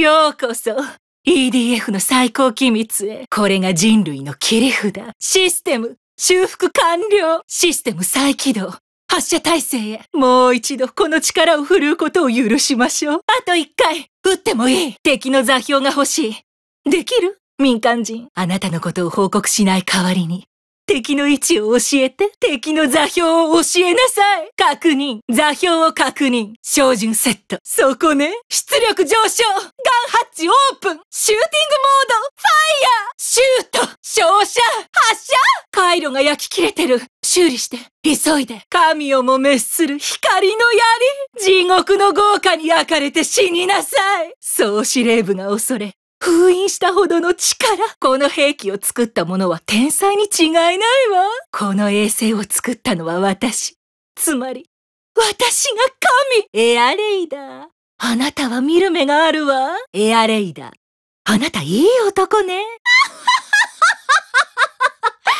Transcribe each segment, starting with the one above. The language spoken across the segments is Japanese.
ようこそ EDF の最高機密へこれが人類の切り札システム修復完了システム再起動発射体制へもう一度この力を振るうことを許しましょうあと一回撃ってもいい敵の座標が欲しいできる民間人あなたのことを報告しない代わりに敵の位置を教えて。敵の座標を教えなさい。確認。座標を確認。照準セット。そこね。出力上昇。ガンハッチオープン。シューティングモード。ファイヤー。シュート。照射。発射。回路が焼き切れてる。修理して。急いで。神をも滅する光の槍。地獄の豪華に焼かれて死になさい。総司令部が恐れ、封印したほどの力この兵器を作った者は天才に違いないわこの衛星を作ったのは私つまり私が神エアレイダーあなたは見る目があるわエアレイダーあなたいい男ね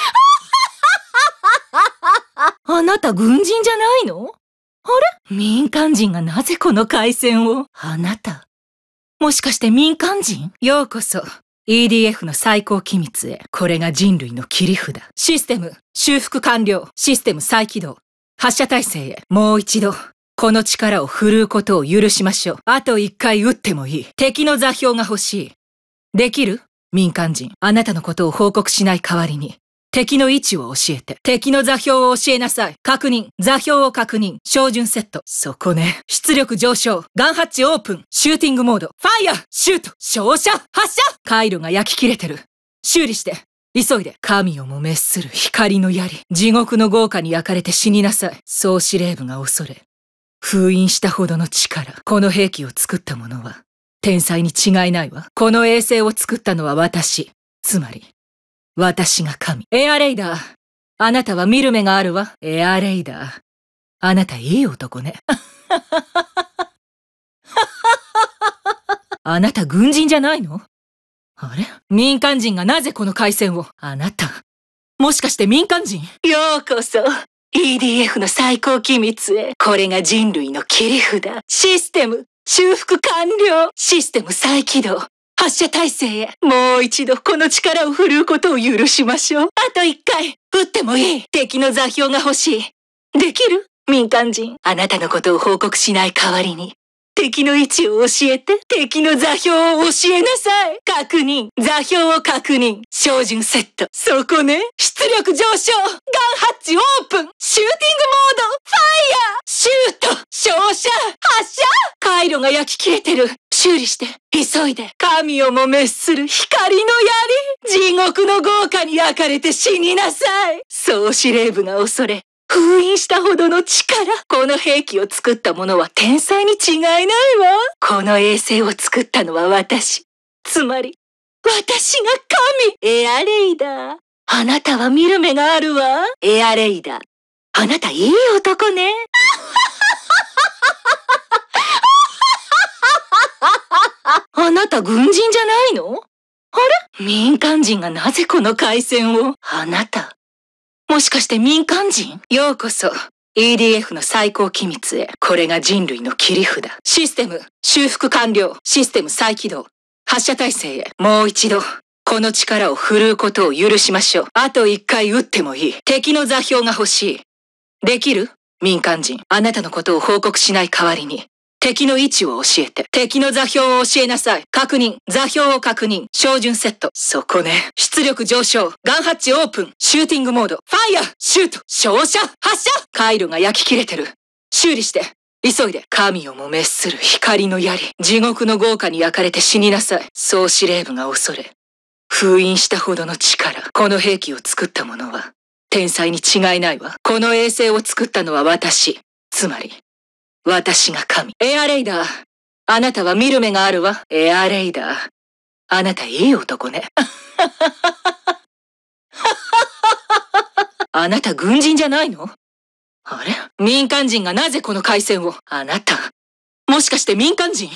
あなた軍人じゃないのあれ民間人がなぜこの回線をあなたもしかして民間人ようこそ、EDF の最高機密へ。これが人類の切り札。システム、修復完了。システム再起動。発射体制へ。もう一度、この力を振るうことを許しましょう。あと一回撃ってもいい。敵の座標が欲しい。できる民間人。あなたのことを報告しない代わりに、敵の位置を教えて。敵の座標を教えなさい。確認。座標を確認。照準セット。そこね。出力上昇。ガンハッチオープン。シューティングモード。ファイヤーシュート照射発射回路が焼き切れてる。修理して。急いで。神をも滅する光の槍。地獄の豪華に焼かれて死になさい。総司令部が恐れ。封印したほどの力。この兵器を作った者は、天才に違いないわ。この衛星を作ったのは私。つまり、私が神。エアレイダー。あなたは見る目があるわ。エアレイダー。あなたいい男ね。あなた軍人じゃないのあれ民間人がなぜこの回線をあなた、もしかして民間人ようこそ。EDF の最高機密へ。これが人類の切り札。システム、修復完了。システム再起動。発射体制へ。もう一度この力を振るうことを許しましょう。あと一回、撃ってもいい。敵の座標が欲しい。できる民間人。あなたのことを報告しない代わりに。敵の位置を教えて。敵の座標を教えなさい。確認。座標を確認。照準セット。そこね。出力上昇。ガンハッチオープン。シューティングモード。ファイヤー。シュート。照射。発射回路が焼き切れてる。修理して、急いで、神をも滅する光の槍地獄の豪華に焼かれて死になさい総司令部が恐れ、封印したほどの力この兵器を作った者は天才に違いないわこの衛星を作ったのは私。つまり、私が神エアレイダー。あなたは見る目があるわ。エアレイダー。あなたいい男ね。なた軍人じゃないのあれ民間人がなぜこの回線をあなた。もしかして民間人ようこそ。EDF の最高機密へ。これが人類の切り札。システム、修復完了。システム再起動。発射体制へ。もう一度。この力を振るうことを許しましょう。あと一回撃ってもいい。敵の座標が欲しい。できる民間人。あなたのことを報告しない代わりに、敵の位置を教えて。敵の座標を教えなさい。確認。座標を確認。照準セット。そこね。出力上昇。ガンハッチオープン。シューティングモード。ファイヤーシュート照射発射回路が焼き切れてる。修理して。急いで神をも滅する光の槍。地獄の豪華に焼かれて死になさい。総司令部が恐れ。封印したほどの力。この兵器を作った者は、天才に違いないわ。この衛星を作ったのは私。つまり、私が神。エアレイダー。あなたは見る目があるわ。エアレイダー。あなたいい男ね。あなた軍人じゃないのあれ民間人がなぜこの海戦をあなた、もしかして民間人